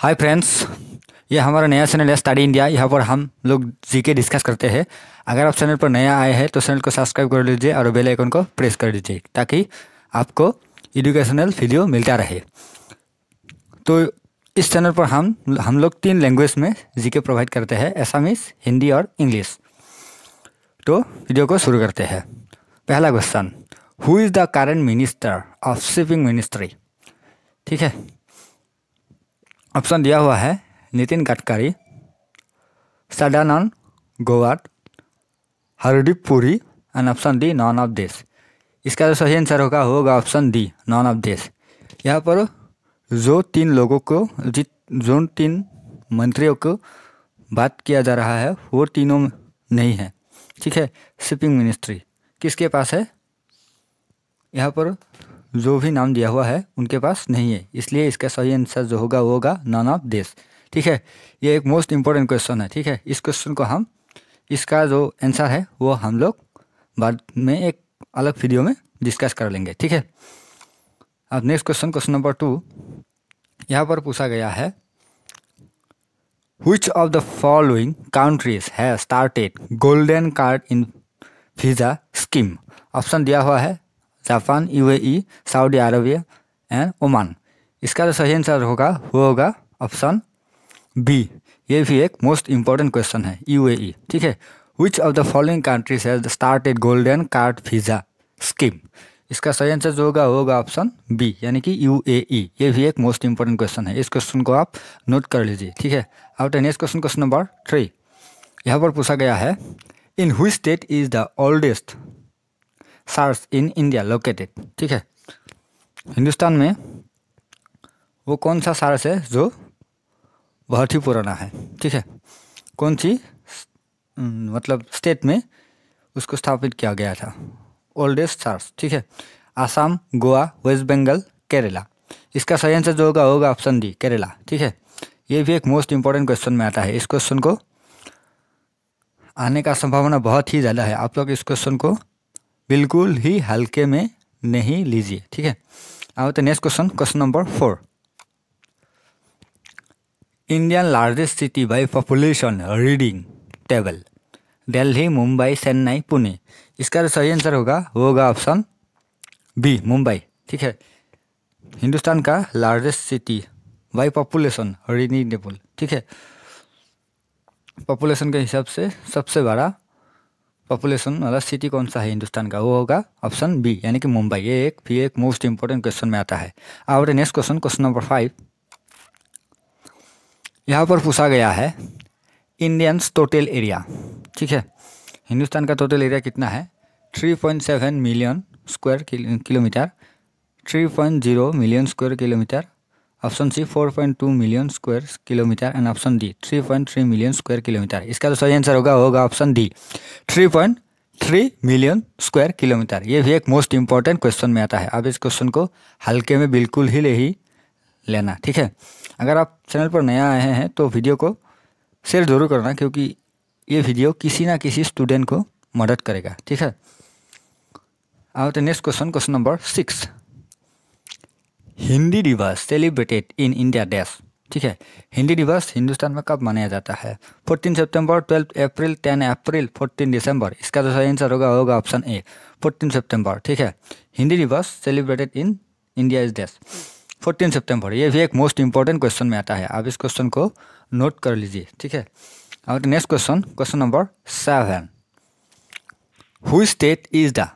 hi friends ये हमारा नया चैनल है स्टडी इंडिया यहाँ पर हम लोग जी के डिस्कस करते हैं अगर आप चैनल पर नया आए हैं तो चैनल को सब्सक्राइब कर लीजिए और बेल आइकन को प्रेस कर दीजिए ताकि आपको एजुकेशनल वीडियो मिलता रहे तो इस चैनल पर हम हम लोग तीन लैंग्वेज में जी के प्रोवाइड करते हैं एसामीस हिंदी और इंग्लिश तो वीडियो को शुरू करते हैं पहला question who is the current minister of shipping ministry ठीक है ऑप्शन दिया हुआ है Nitin Gadkari Sadananda Gowda Hardeep Puri and option D none of देश इसका जो सही आंसर होगा होगा ऑप्शन डी नॉन ऑफ देश यहाँ पर जो तीन लोगों को जित जो तीन मंत्रियों को बात किया जा रहा है वो तीनों नहीं है ठीक है शिपिंग मिनिस्ट्री किसके पास है यहाँ पर जो भी नाम दिया हुआ है उनके पास नहीं है इसलिए इसका सही आंसर जो होगा वो होगा नन ऑफ देश ठीक है ये एक मोस्ट इम्पोर्टेंट क्वेश्चन है ठीक है इस क्वेश्चन को हम इसका जो आंसर है वो हम लोग बाद में एक अलग वीडियो में डिस्कस कर लेंगे ठीक है अब next question question number two यहाँ पर पूछा गया है which of the following countries has started golden card in visa scheme option दिया हुआ है Japan UAE Saudi Arabia and Oman इसका जो तो सही आंसर होगा वो होगा ऑप्शन बी ये भी एक मोस्ट इम्पॉर्टेंट क्वेश्चन है यूएई ठीक है which of the following countries has started golden card visa scheme इसका सही आंसर जो होगा होगा ऑप्शन बी यानी कि यू ए ई ये भी एक मोस्ट इंपॉर्टेंट क्वेश्चन है इस क्वेश्चन को आप नोट कर लीजिए ठीक है अब next question question number three यहाँ पर पूछा गया है in which state is the oldest sars in India located ठीक है हिंदुस्तान में वो कौन सा सार्स है जो बहुत ही पुराना है ठीक है कौन सी मतलब स्टेट में उसको स्थापित किया गया था ओल्डेस्ट सार्स ठीक है आसाम गोवा वेस्ट बंगाल केरला इसका सही आंसर जो होगा होगा ऑप्शन डी केरला ठीक है ये भी एक मोस्ट इंपॉर्टेंट क्वेश्चन में आता है इस क्वेश्चन को आने का संभावना बहुत ही ज़्यादा है आप लोग इस क्वेश्चन को बिल्कुल ही हल्के में नहीं लीजिए ठीक है आओ तो next question question number four Indian largest city by population reading table Delhi Mumbai Chennai Pune इसका जो तो सही आंसर होगा वो होगा ऑप्शन बी मुंबई ठीक है हिंदुस्तान का largest city by population reading table ठीक है पॉपुलेशन के हिसाब से सबसे बड़ा पॉपुलेशन मतलब सिटी कौन सा है हिंदुस्तान का वो होगा ऑप्शन बी यानी कि मुंबई ये एक भी एक मोस्ट इंपॉर्टेंट क्वेश्चन में आता है और next question question number five यहाँ पर पूछा गया है इंडियंस टोटल एरिया ठीक है हिंदुस्तान का टोटल एरिया कितना है three point seven million square kilometre three point zero million square kilometre option C 4.2 million square kilometre and option D 3.3 million square kilometre इसका जो तो सही आंसर होगा होगा option D 3.3 million square kilometre ये भी एक मोस्ट इंपॉर्टेंट क्वेश्चन में आता है आप इस क्वेश्चन को हल्के में बिल्कुल ही ले ही लेना ठीक है अगर आप चैनल पर नया आए हैं तो वीडियो को शेयर जरूर करना क्योंकि ये वीडियो किसी ना किसी स्टूडेंट को मदद करेगा ठीक है आओ तो next question question number six Hindi Diwas celebrated in India देश ठीक है हिंदी दिवस हिंदुस्तान में कब मनाया जाता है fourteen September twelfth April ten April fourteen December इसका जो तो सही आंसर होगा होगा ऑप्शन ए फोर्टीन सितंबर ठीक है Hindi Diwas celebrated in India is देश फोर्टीन सितंबर ये भी एक मोस्ट इंपॉर्टेंट क्वेश्चन में आता है आप इस क्वेश्चन को नोट कर लीजिए ठीक है अब next question question number seven who state is the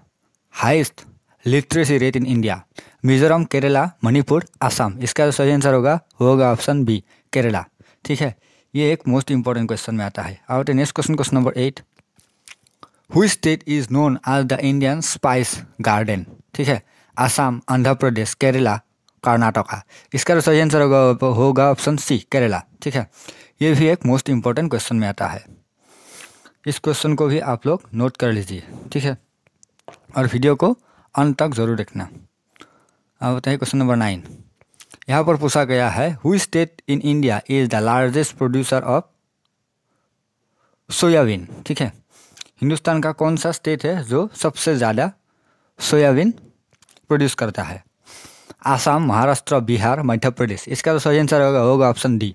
highest literacy rate in India Mizoram Kerala Manipur Assam इसका जो सही आंसर होगा होगा ऑप्शन बी केरला ठीक है ये एक मोस्ट इंपॉर्टेंट क्वेश्चन में आता है और next question question number eight which state is known as the Indian spice garden ठीक है आसाम आंध्र प्रदेश केरला कर्नाटका इसका जो सही आंसर होगा होगा ऑप्शन सी केरला ठीक है ये भी एक मोस्ट इंपॉर्टेंट क्वेश्चन में आता है इस क्वेश्चन को भी आप लोग नोट कर लीजिए ठीक है और वीडियो को अंत तक ज़रूर देखना अब बताइए क्वेश्चन नंबर नाइन यहाँ पर पूछा गया है who state in India is the largest producer of soybean ठीक है हिंदुस्तान का कौन सा स्टेट है जो सबसे ज़्यादा सोयाबीन प्रोड्यूस करता है आसाम महाराष्ट्र बिहार मध्य प्रदेश इसका तो सही आंसर होगा होगा ऑप्शन डी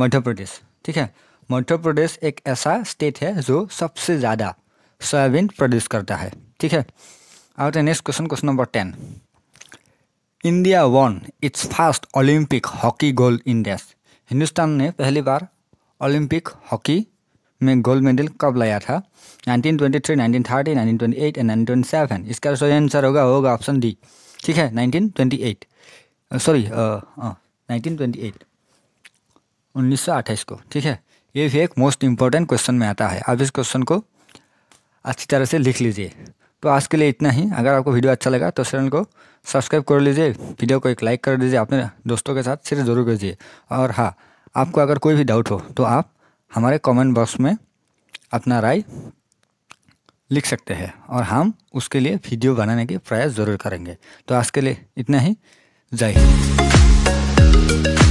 मध्य प्रदेश ठीक है मध्य प्रदेश एक ऐसा स्टेट है जो सबसे ज़्यादा सोयाबीन प्रोड्यूस करता है ठीक है हैं next question question number ten India won its first Olympic hockey gold in dash Hindustan ने पहली बार ओलंपिक हॉकी में गोल्ड मेडल कब लाया था 1923, 1930, 1928 एंड 1927 इसका सही आंसर होगा होगा ऑप्शन डी ठीक है 1928 सॉरी नाइनटीन ट्वेंटी एट उन्नीस सौ को ठीक है ये भी एक मोस्ट इंपॉर्टेंट क्वेश्चन में आता है आप इस क्वेश्चन को अच्छी तरह से लिख लीजिए तो आज के लिए इतना ही अगर आपको वीडियो अच्छा लगा तो चैनल को सब्सक्राइब कर लीजिए वीडियो को एक लाइक कर दीजिए अपने दोस्तों के साथ शेयर जरूर कीजिए और हाँ आपको अगर कोई भी डाउट हो तो आप हमारे कमेंट बॉक्स में अपना राय लिख सकते हैं और हम उसके लिए वीडियो बनाने की प्रयास ज़रूर करेंगे तो आज के लिए इतना ही जय हिंद